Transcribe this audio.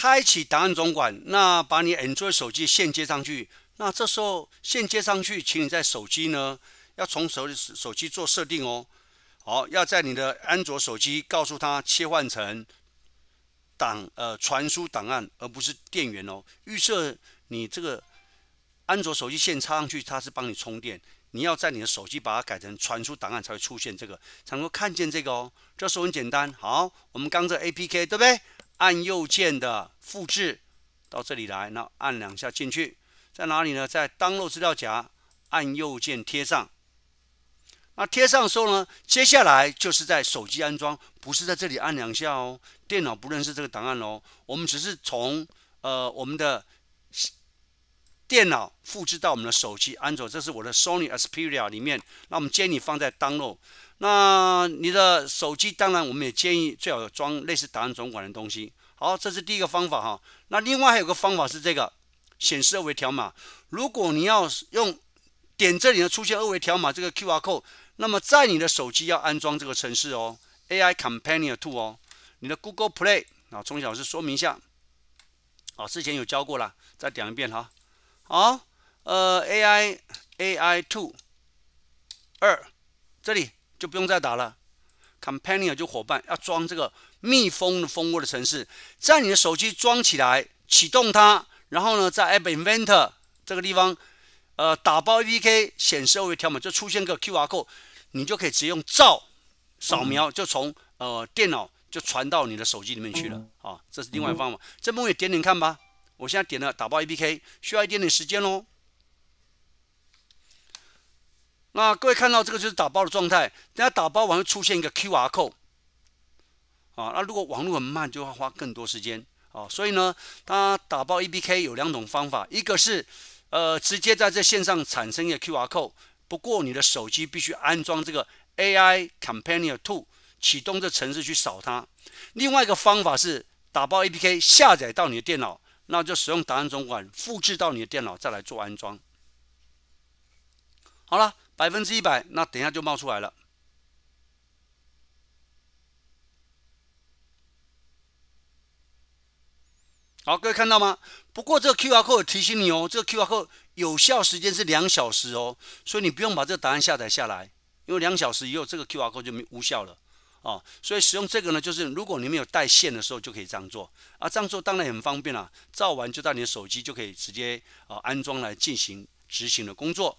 开启档案总管，那把你 Android 手机线接上去，那这时候线接上去，请你在手机呢，要从手手机做设定哦。好，要在你的安卓手机告诉他切换成档呃传输档案，而不是电源哦。预设你这个安卓手机线插上去，它是帮你充电，你要在你的手机把它改成传输档案才会出现这个，才能够看见这个哦。这时候很简单。好，我们刚这 A P K 对不对？按右键的复制到这里来，那按两下进去，在哪里呢？在 download 资料夹，按右键贴上。那贴上之后呢？接下来就是在手机安装，不是在这里按两下哦，电脑不认识这个档案哦。我们只是从呃我们的电脑复制到我们的手机安卓，这是我的 Sony Xperia 里面，那我们建议放在 download。那你的手机当然，我们也建议最好装类似档案总管的东西。好，这是第一个方法哈。那另外还有个方法是这个显示二维条码。如果你要用点这里呢，出现二维条码这个 QR code，那么在你的手机要安装这个程式哦，AI Companion t o 哦。你的 Google Play 啊，钟欣老师说明一下啊，之前有教过了，再讲一遍哈。好，呃，AI AI Two 二这里。就不用再打了，Companion 就伙伴，要装这个密封的蜂窝的城市，在你的手机装起来，启动它，然后呢，在 App Inventor 这个地方，呃，打包 APK 显示二维码，就出现个 QR code，你就可以直接用照扫描，就从呃电脑就传到你的手机里面去了啊，这是另外一方法。这步也点点看吧，我现在点了打包 APK，需要一点点时间喽。那各位看到这个就是打包的状态，等下打包完会出现一个 QR code 啊。那如果网络很慢，就要花更多时间啊。所以呢，它打包 APK 有两种方法，一个是呃直接在这线上产生一个 QR code，不过你的手机必须安装这个 AI Companion Two，启动这程式去扫它。另外一个方法是打包 APK 下载到你的电脑，那就使用档案总管复制到你的电脑再来做安装。好了。百分之一百，那等一下就冒出来了。好，各位看到吗？不过这个 QR code 提醒你哦，这个 QR code 有效时间是两小时哦，所以你不用把这个答案下载下来，因为两小时以后这个 QR code 就没无效了哦。所以使用这个呢，就是如果你没有带线的时候，就可以这样做啊。这样做当然很方便了，照完就到你的手机就可以直接啊安装来进行执行的工作。